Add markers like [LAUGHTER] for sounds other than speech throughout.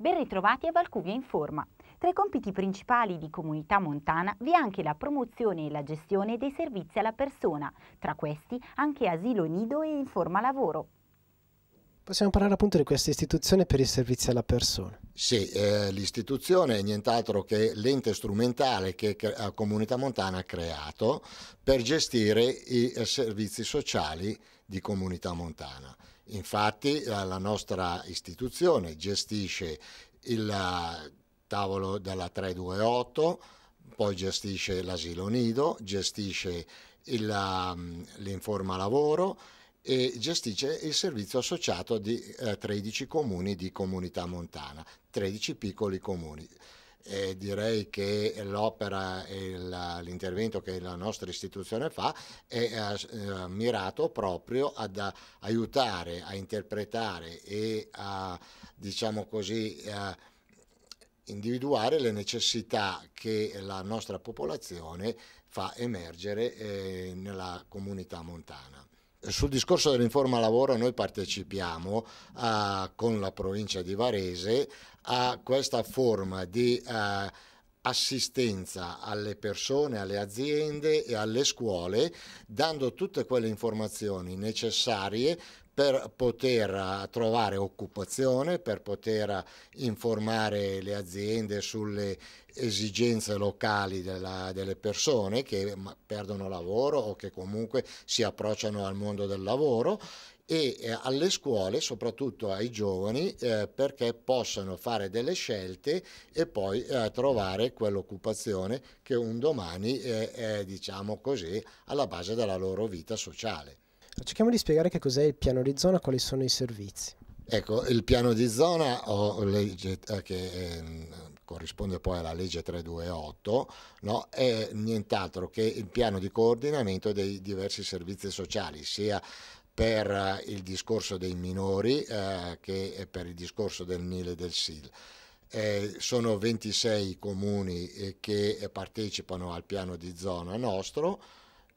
Ben ritrovati a Valcuvia in Forma. Tra i compiti principali di Comunità Montana vi è anche la promozione e la gestione dei servizi alla persona, tra questi anche asilo nido e Informa Lavoro. Possiamo parlare appunto di questa istituzione per i servizi alla persona. Sì, eh, l'istituzione è nient'altro che l'ente strumentale che la eh, Comunità Montana ha creato per gestire i eh, servizi sociali di Comunità Montana. Infatti la nostra istituzione gestisce il eh, tavolo della 328, poi gestisce l'asilo nido, gestisce ehm, l'informa lavoro e gestisce il servizio associato di 13 eh, comuni di comunità montana, 13 piccoli comuni eh, direi che l'opera e la, l'intervento che la nostra istituzione fa è eh, eh, mirato proprio ad a, aiutare a interpretare e a, diciamo così, a individuare le necessità che la nostra popolazione fa emergere eh, nella comunità montana sul discorso dell'informa lavoro noi partecipiamo uh, con la provincia di Varese a questa forma di uh, assistenza alle persone, alle aziende e alle scuole, dando tutte quelle informazioni necessarie per poter eh, trovare occupazione, per poter eh, informare le aziende sulle esigenze locali della, delle persone che perdono lavoro o che comunque si approcciano al mondo del lavoro e eh, alle scuole, soprattutto ai giovani, eh, perché possano fare delle scelte e poi eh, trovare quell'occupazione che un domani eh, è, diciamo così, alla base della loro vita sociale. Cerchiamo di spiegare che cos'è il piano di zona, quali sono i servizi. Ecco, il piano di zona o legge, eh, che ehm, corrisponde poi alla legge 328, no? è nient'altro che il piano di coordinamento dei diversi servizi sociali, sia per eh, il discorso dei minori eh, che per il discorso del Nile e del SIL. Eh, sono 26 comuni eh, che eh, partecipano al piano di zona nostro,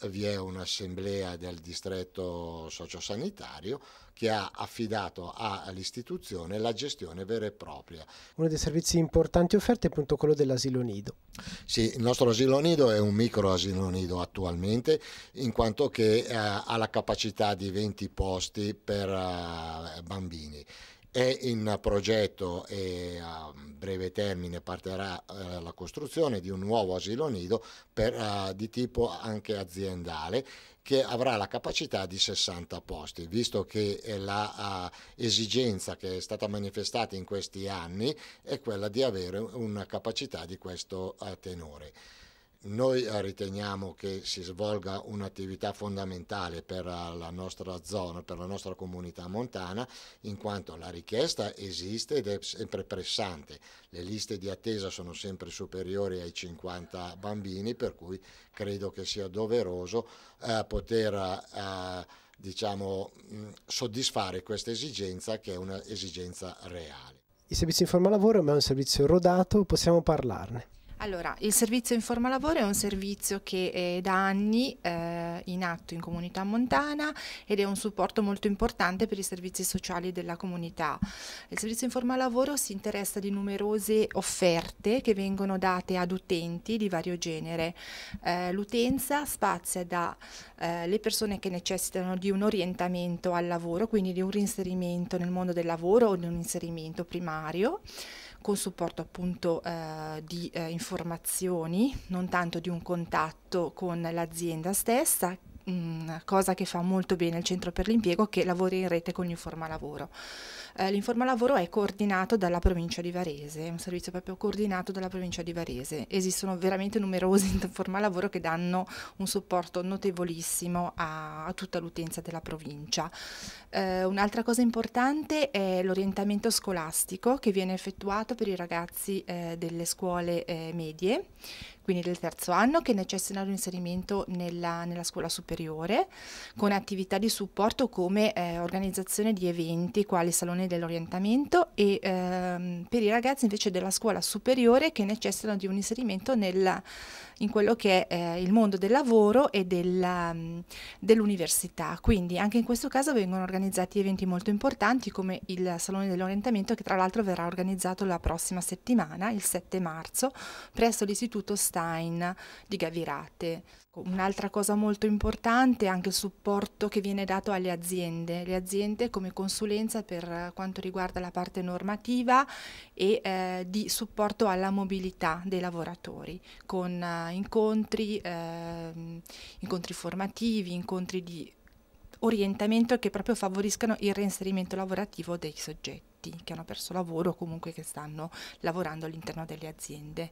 vi è un'assemblea del distretto sociosanitario che ha affidato all'istituzione la gestione vera e propria. Uno dei servizi importanti offerti è appunto quello dell'asilo nido. Sì, il nostro asilo nido è un micro asilo nido attualmente in quanto che eh, ha la capacità di 20 posti per eh, bambini. È in progetto e a breve termine partirà eh, la costruzione di un nuovo asilo nido per, eh, di tipo anche aziendale che avrà la capacità di 60 posti, visto che l'esigenza eh, che è stata manifestata in questi anni è quella di avere una capacità di questo eh, tenore. Noi eh, riteniamo che si svolga un'attività fondamentale per eh, la nostra zona, per la nostra comunità montana, in quanto la richiesta esiste ed è sempre pressante. Le liste di attesa sono sempre superiori ai 50 bambini, per cui credo che sia doveroso eh, poter eh, diciamo, mm, soddisfare questa esigenza che è un'esigenza reale. Il servizio Informa Lavoro è un servizio rodato, possiamo parlarne. Allora, il servizio Informa Lavoro è un servizio che è da anni eh, in atto in comunità montana ed è un supporto molto importante per i servizi sociali della comunità. Il servizio Informa Lavoro si interessa di numerose offerte che vengono date ad utenti di vario genere. Eh, L'utenza spazia dalle eh, persone che necessitano di un orientamento al lavoro, quindi di un reinserimento nel mondo del lavoro o di un inserimento primario, con supporto appunto eh, di eh, informazioni, non tanto di un contatto con l'azienda stessa una mm, cosa che fa molto bene il centro per l'impiego che lavori in rete con l'Informa Lavoro. Eh, L'Informa Lavoro è coordinato dalla provincia di Varese, è un servizio proprio coordinato dalla provincia di Varese. Esistono veramente numerosi [LAUGHS] Informa Lavoro che danno un supporto notevolissimo a, a tutta l'utenza della provincia. Eh, un'altra cosa importante è l'orientamento scolastico che viene effettuato per i ragazzi eh, delle scuole eh, medie quindi del terzo anno, che necessitano di un inserimento nella, nella, scuola superiore, con attività di supporto come eh, organizzazione di eventi, quali Salone dell'Orientamento, e ehm, per i ragazzi invece della scuola superiore che necessitano di un inserimento nella in quello che è eh, il mondo del lavoro e mm, dell'università. Quindi anche in questo caso vengono organizzati eventi molto importanti come il Salone dell'Orientamento che tra l'altro verrà organizzato la prossima settimana, il 7 marzo, presso l'Istituto Stein di Gavirate. Ecco, un'altra cosa molto importante è anche il supporto che viene dato alle aziende, le aziende come consulenza per quanto riguarda la parte normativa e eh, di supporto alla mobilità dei lavoratori con eh, incontri, eh, incontri formativi, incontri di orientamento che proprio favoriscano il reinserimento lavorativo dei soggetti che hanno perso lavoro o comunque che stanno lavorando all'interno delle aziende.